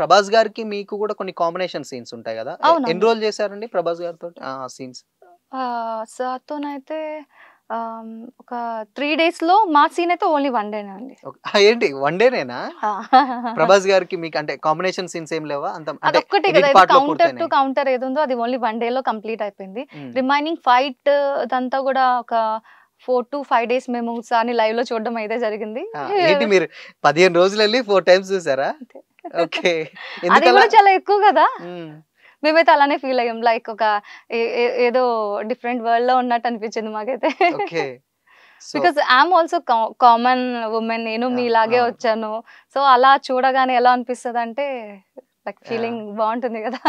ప్రభాస్ గారికి మీకు కూడా కొన్ని కాంబినేషన్ సీన్స్ ఉంటాయి కదా ఎన్రోల్ చేశారండి ప్రభాస్ గారితో సీన్స్ సార్తో అయితే ఒక త్రీ డేస్ లో మా సీన్ అయితే ఓన్లీ వన్ డేనా అండి ఏంటి వన్ డేనేనా ప్రభాస్ గారికి మీకు అంటే కాంబినేషన్ సీన్స్ ఏం లేవా అంత ఒక్కటే కదా కౌంటర్ టు కౌంటర్ ఏది ఉందో అది ఓన్లీ వన్ డే లో కంప్లీట్ అయిపోయింది రిమైనింగ్ ఫైట్ అదంతా కూడా ఒక ఫోర్ టు ఫైవ్ డేస్ మేము సార్ లైవ్ లో చూడడం అయితే జరిగింది ఏంటి మీరు పదిహేను రోజులు వెళ్ళి ఫోర్ టైమ్స్ చూసారా ఓకే అది కూడా చాలా ఎక్కువ కదా మేమైతే అలానే ఫీల్ అయ్యాం లైక్ ఒక ఏదో డిఫరెంట్ వరల్డ్ లో ఉన్నట్టు అనిపించింది మాకైతే because I'm also common women నేను మీలాగే వచ్చాను సో అలా చూడగానే ఎలా అనిపిస్తుంది అంటే లైక్ ఫీలింగ్ బాగుంటుంది కదా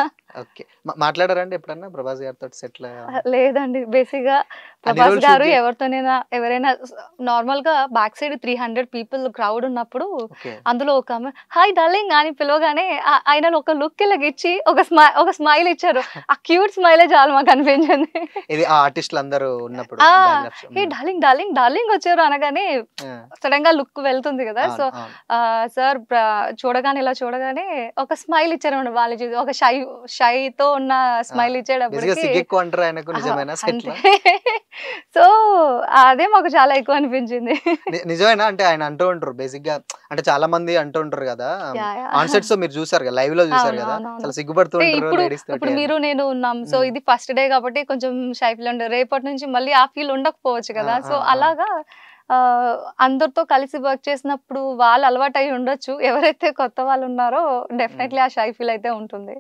ఓకే మాట్లాడారండి ఎప్పుడన్నా ప్రభాస్ గారితో సెటిల్ లేదండి బేసిక్ గా ప్రభాస్ గారు ఎవరితోనైనా ఎవరైనా నార్మల్ గా back side three hundred people crowd ఉన్నప్పుడు అందులో ఒక హాయ్ డార్లింగ్ అని పిలవగానే ఆయన ఒక లుక్ ఇచ్చి ఒక స్మై ఒక స్మైల్ ఇచ్చారు ఆ క్యూట్ స్మైలే చాలు మాకు అనిపించింది ఇది ఆర్టిస్టులు అందరూ ఉన్నప్పుడు హే డార్లింగ్ డార్లింగ్ డార్లింగ్ వచ్చారు అనగానే సడన్ గా లుక్ వెళ్తుంది కదా సో సార్ చూడగానే ఇలా చూడగానే ఒక స్మైల్ స్మైల్ ఇచ్చారు వాళ్ళు ఒక షై షైతో ఉన్న స్మైల్ ఇచ్చేటప్పుడు సో అదే మాకు చాలా ఎక్కువ అనిపించింది నిజమేనా అంటే ఆయన అంటూ ఉంటారు బేసిక్ గా అంటే చాలా మంది అంటూ ఉంటారు కదా ఆన్సెట్స్ సో మీరు చూసారు కదా లైవ్ లో చూసారు కదా చాలా సిగ్గుపడుతుంది ఇప్పుడు ఇప్పుడు మీరు నేను ఉన్నాం సో ఇది ఫస్ట్ డే కాబట్టి కొంచెం షై ఫీల్ రేపటి నుంచి మళ్ళీ ఆ ఫీల్ ఉండకపోవచ్చు కదా సో అలాగా అందరితో కలిసి వర్క్ చేసినప్పుడు వాళ్ళు అలవాటు అయి ఉండొచ్చు ఎవరైతే కొత్త వాళ్ళు ఉన్నారో డెఫినెట్లీ ఆ షై ఫీల్ అయితే ఉంటుంది